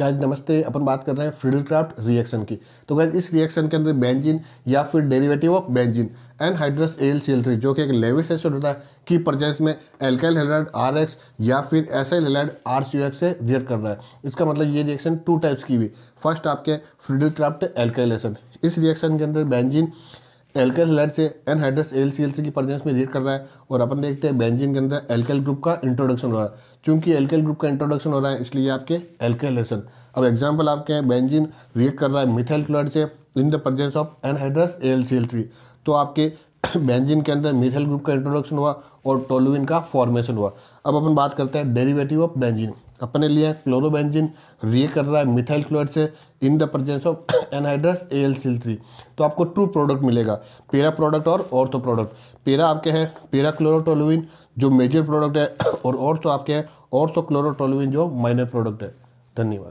guys नमस्ते अपन बात कर रहे हैं फ्रिडल क्राफ्ट रिएक्शन की तो गाइज इस रिएक्शन के अंदर बेंजीन या फिर derivative of benzene and hydrous L C L three जो कि एक लेविस एसिड होता है की परचेज में एल्काइल हेलाइड आर एक्स या फिर acyl halide R C X से रिएक्ट कर रहा है इसका मतलब ये रिएक्शन टू टाइप्स की हुई फर्स्ट आपके फ्रिडल क्राफ्ट एल्काइल एसिड इस रिएक्शन के अंदर बेंजिन एल्केल हेलाइड से anhydrous L C L C की प्रेजेंस में रीड कर रहा है और अपन देखते हैं बेंजीन के अंदर एल्केल ग्रुप का इंट्रोडक्शन हो रहा है चूंकि एल्केल ग्रुप का इंट्रोडक्शन हो रहा है इसलिए आपके एल्केलेशन अब एग्जाम्पल आपके हैं बेंजीन रिएक्ट कर रहा है मिथाइल क्लोराइड से in the presence of anhydrous L C L three तो आपके बेंजीन के अंदर मिथाइल ग्रुप का इंट्रोडक्शन हुआ और टोलुविन का फॉर्मेशन हुआ अब अपन बात करते हैं डेरिवेटिव ऑफ बेंजीन अपने लिए लिया है क्लोरोबेंजीन रिए कर रहा है मिथाइल क्लोराइड से in the presence of anhydrous A L C three तो आपको ट्रू प्रोडक्ट मिलेगा पेरा प्रोडक्ट और ऑर्थो प्रोडक्ट पेरा आपके हैं पेरा क्लोरोटोलोविन जो मेजर प्रोडक्ट है और ऑर्थो आपके हैं ऑर्थो क्लोरोटोलुइन जो माइनर प्रोडक्ट है धन्यवाद